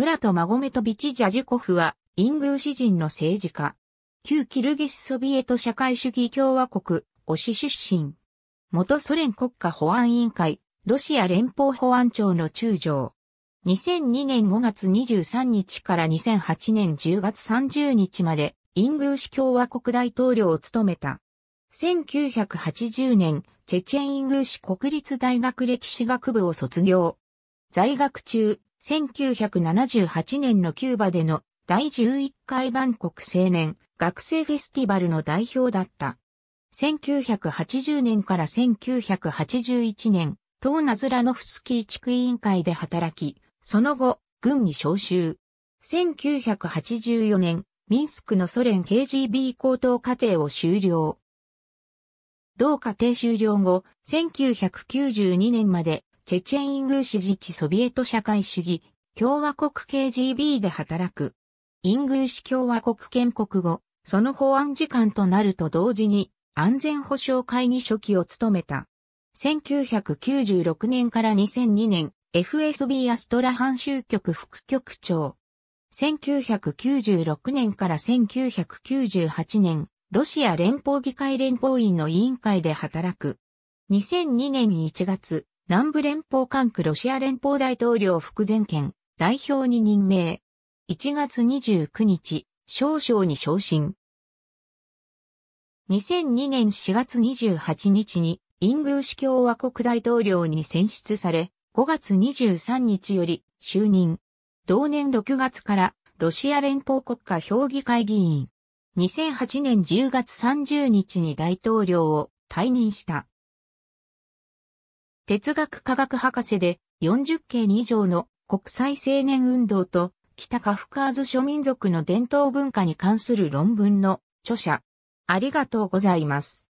村とマゴメトビチ・ジャジコフは、イングーシ人の政治家。旧キルギスソビエト社会主義共和国、オシ出身。元ソ連国家保安委員会、ロシア連邦保安庁の中将。2002年5月23日から2008年10月30日まで、イングーシ共和国大統領を務めた。1980年、チェチェンイングーシ国立大学歴史学部を卒業。在学中、1978年のキューバでの第11回万国青年学生フェスティバルの代表だった。1980年から1981年、東ナズラノフスキー地区委員会で働き、その後、軍に召集。1984年、ミンスクのソ連 KGB 高等課程を終了。同課程終了後、1992年までチェチェンイングーシ自治ソビエト社会主義、共和国 KGB で働く。イングーシ共和国建国後、その法案時間となると同時に安全保障会議初期を務めた。1996年から2002年、FSB アストラハン州局副局長。1996年から1998年、ロシア連邦議会連邦院の委員会で働く。2002年1月、南部連邦管区ロシア連邦大統領副全権代表に任命。1月29日、少将に昇進。2002年4月28日に、イングーシ共和国大統領に選出され、5月23日より就任。同年6月からロシア連邦国家評議会議員。2008年10月30日に大統領を退任した。哲学科学博士で40件以上の国際青年運動と北カフカーズ諸民族の伝統文化に関する論文の著者。ありがとうございます。